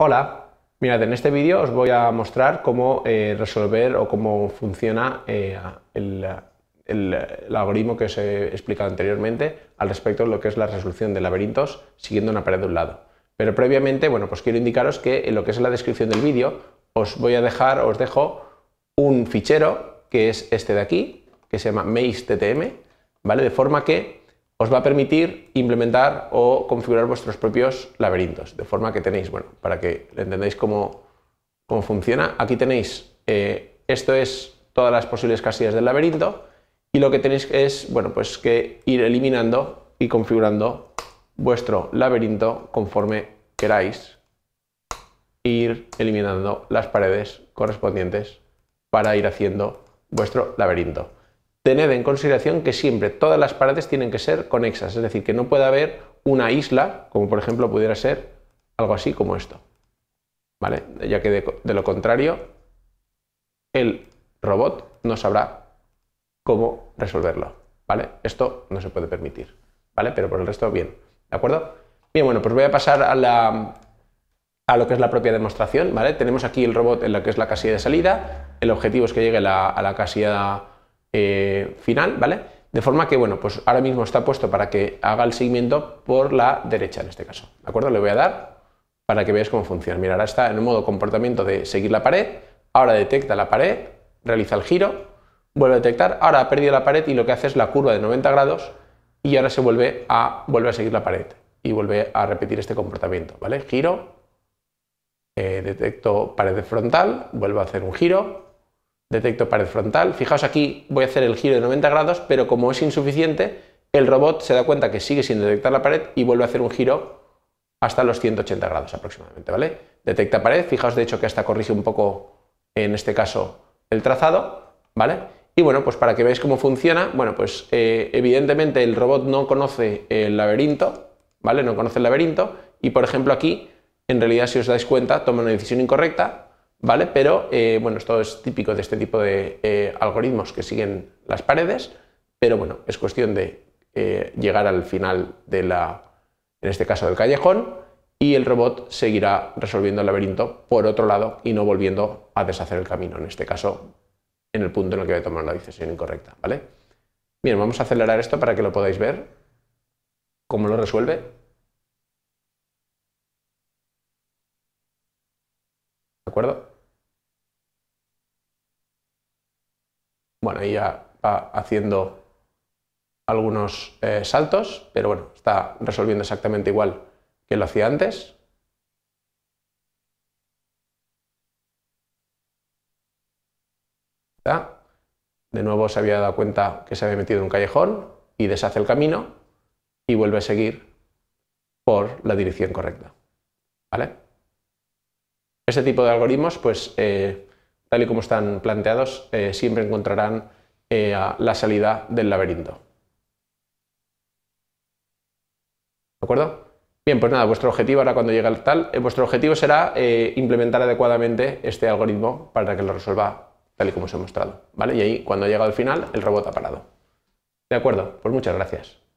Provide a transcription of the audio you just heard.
Hola, mirad, en este vídeo os voy a mostrar cómo eh, resolver o cómo funciona eh, el, algoritmo que os he explicado anteriormente al respecto de lo que es la resolución de laberintos siguiendo una pared de un lado. Pero previamente, bueno, pues quiero indicaros que en lo que es la descripción del vídeo os voy a dejar, os dejo un fichero que es este de aquí, que se llama maze.ttm, ¿vale? De forma que os va a permitir implementar o configurar vuestros propios laberintos, de forma que tenéis, bueno, para que entendáis cómo, cómo funciona, aquí tenéis, eh, esto es todas las posibles casillas del laberinto y lo que tenéis es, bueno, pues que ir eliminando y configurando vuestro laberinto conforme queráis, ir eliminando las paredes correspondientes para ir haciendo vuestro laberinto tened en consideración que siempre todas las paredes tienen que ser conexas, es decir, que no puede haber una isla, como por ejemplo pudiera ser algo así como esto. ¿Vale? Ya que de, lo contrario, el robot no sabrá cómo resolverlo. ¿Vale? Esto no se puede permitir. ¿Vale? Pero por el resto, bien. ¿De acuerdo? Bien, bueno, pues voy a pasar a, la, a lo que es la propia demostración. ¿Vale? Tenemos aquí el robot en la que es la casilla de salida. El objetivo es que llegue a la casilla eh, final, ¿vale? De forma que, bueno, pues ahora mismo está puesto para que haga el seguimiento por la derecha en este caso, ¿de acuerdo? Le voy a dar para que veáis cómo funciona. Mira, ahora está en un modo comportamiento de seguir la pared, ahora detecta la pared, realiza el giro, vuelve a detectar, ahora ha perdido la pared y lo que hace es la curva de 90 grados y ahora se vuelve a, vuelve a seguir la pared y vuelve a repetir este comportamiento, ¿vale? Giro, eh, detecto pared frontal, vuelvo a hacer un giro, detecto pared frontal. Fijaos aquí, voy a hacer el giro de 90 grados, pero como es insuficiente, el robot se da cuenta que sigue sin detectar la pared y vuelve a hacer un giro hasta los 180 grados aproximadamente, ¿vale? Detecta pared, fijaos de hecho que hasta corrige un poco, en este caso, el trazado, ¿vale? Y bueno, pues para que veáis cómo funciona, bueno, pues eh, evidentemente el robot no conoce el laberinto, ¿vale? No conoce el laberinto y, por ejemplo, aquí, en realidad, si os dais cuenta, toma una decisión incorrecta, ¿vale? Pero, eh, bueno, esto es típico de este tipo de eh, algoritmos que siguen las paredes, pero bueno, es cuestión de eh, llegar al final de la, en este caso del callejón, y el robot seguirá resolviendo el laberinto por otro lado y no volviendo a deshacer el camino, en este caso en el punto en el que voy a tomar la decisión incorrecta, ¿vale? Bien, vamos a acelerar esto para que lo podáis ver, cómo lo resuelve. Bueno, ahí ya va haciendo algunos eh, saltos, pero bueno, está resolviendo exactamente igual que lo hacía antes. De nuevo se había dado cuenta que se había metido en un callejón y deshace el camino y vuelve a seguir por la dirección correcta. ¿Vale? Ese tipo de algoritmos, pues eh, tal y como están planteados, eh, siempre encontrarán eh, la salida del laberinto. ¿De acuerdo? Bien, pues nada, vuestro objetivo ahora cuando llegue al tal, vuestro objetivo será implementar adecuadamente este algoritmo para que lo resuelva tal y como os he mostrado. ¿vale? Y ahí, cuando llega al final, el robot ha parado. De acuerdo, pues muchas gracias.